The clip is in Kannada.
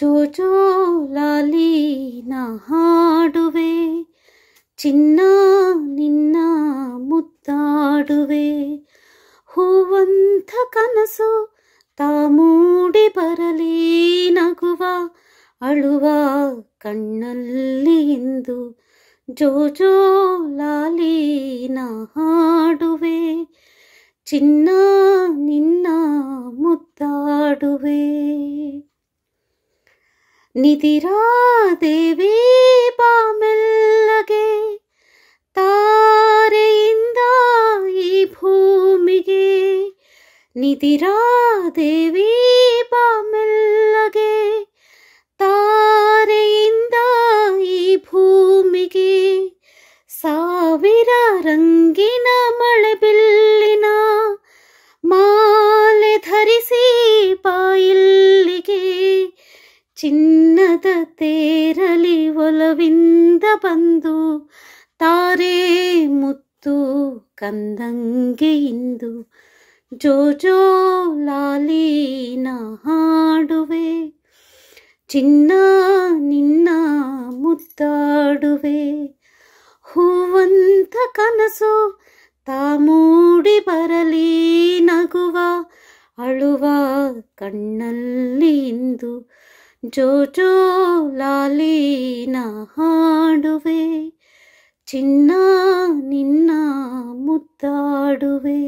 ಚೋಚೋ ಲಾಲಿ ಹಾಡುವೆ ಚಿನ್ನ ನಿನ್ನ ಮುದ್ದಾಡುವೆ ಹೂವಂಥ ಕನಸು ತಾ ಮೂಡಿ ಬರಲಿ ನಗುವ ಅಳುವ ಕಣ್ಣಲ್ಲಿ ಇಂದು ಜೋಜೋ ಲಾಲಿ ಹಾಡುವೆ ಚಿನ್ನ ನಿನ್ನ ಮುದ್ದಾಡುವೆ निधिरा देवी ಪಾಮೆಲ್ಲಗೆ ತಾರೆಯಿಂದ ಈ ಭೂಮಿಗೆ ನಿಧಿರಾ ದೇವಿ ಪಾಮೆಲ್ಲಗೆ ತಾರೆಯಿಂದ ಈ ಭೂಮಿಗೆ ಸಾವಿರ ರಂಗಿನ ಮಳೆಬಿಲ್ಲಿನ ಮಾಲೆ ಧರಿಸಿ ಪಾ ಚಿನ್ನದ ತೇರಲಿ ಒಲವಿಂದ ಬಂದು ತಾರೇ ಮುತ್ತು ಕಂದಂಗೆ ಇಂದು ಜೋಜೋ ಲಾಲೀನ ಹಾಡುವೆ ಚಿನ್ನ ನಿನ್ನ ಮುದ್ದಾಡುವೆ ಹೂವಂತ ಕನಸು ತಾ ಮೂಡಿ ಬರಲಿ ನಗುವ ಅಳುವ ಕಣ್ಣಲ್ಲಿ ಇಂದು ಜೋಜೋ ಲಾಲಿನ ಹಾಡುವೆ ಚಿನ್ನ ನಿನ್ನ ಮುದ್ದಾಡುವೆ